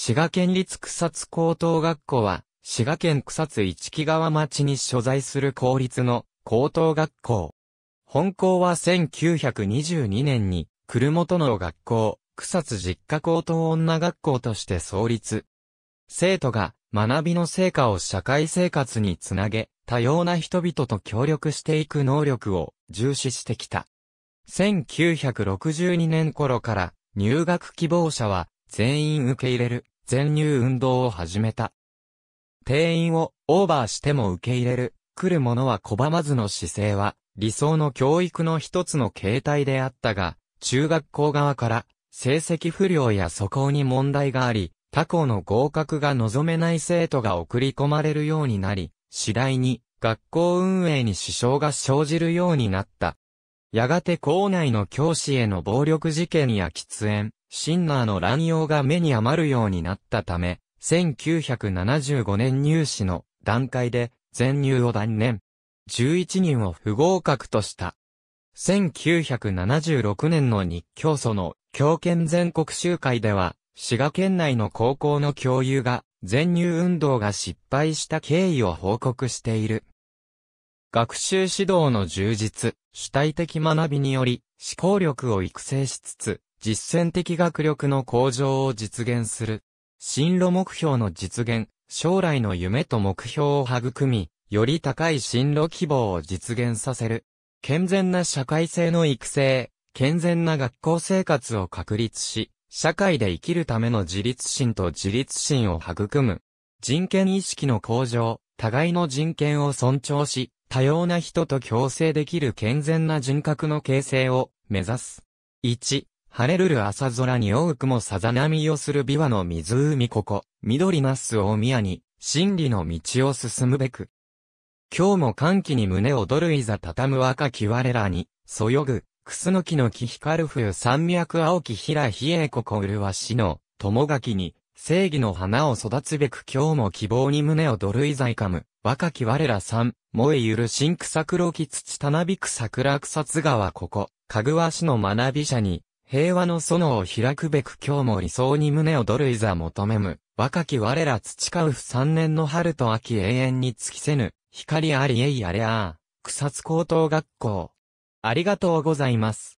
滋賀県立草津高等学校は、滋賀県草津市木川町に所在する公立の高等学校。本校は1922年に、車との学校、草津実家高等女学校として創立。生徒が学びの成果を社会生活につなげ、多様な人々と協力していく能力を重視してきた。1962年頃から入学希望者は全員受け入れる、全入運動を始めた。定員をオーバーしても受け入れる、来る者は拒まずの姿勢は、理想の教育の一つの形態であったが、中学校側から、成績不良や素行に問題があり、他校の合格が望めない生徒が送り込まれるようになり、次第に学校運営に支障が生じるようになった。やがて校内の教師への暴力事件や喫煙、シンナーの乱用が目に余るようになったため、1975年入試の段階で全入を断念。11人を不合格とした。1976年の日教祖の教研全国集会では、滋賀県内の高校の教諭が全入運動が失敗した経緯を報告している。学習指導の充実、主体的学びにより思考力を育成しつつ、実践的学力の向上を実現する。進路目標の実現、将来の夢と目標を育み、より高い進路希望を実現させる。健全な社会性の育成、健全な学校生活を確立し、社会で生きるための自立心と自立心を育む。人権意識の向上、互いの人権を尊重し、多様な人と共生できる健全な人格の形成を目指す。1、晴れるる朝空に多くもさざ波をする琵琶の湖ここ、緑なす大宮に、真理の道を進むべく。今日も歓喜に胸躍るいざ畳む若き我らに、そよぐ、くすのきの木光る冬山脈青き平比叡ここ麗しの、友垣に、正義の花を育つべく今日も希望に胸躍るいざいかむ、若き我らさん、燃えゆる新草黒き土たなびく桜草津川ここ、かぐわしの学び者に、平和の園を開くべく今日も理想に胸をどるいざ求めむ。若き我ら培う不三年の春と秋永遠に尽きせぬ。光ありえいあれあ草津高等学校。ありがとうございます。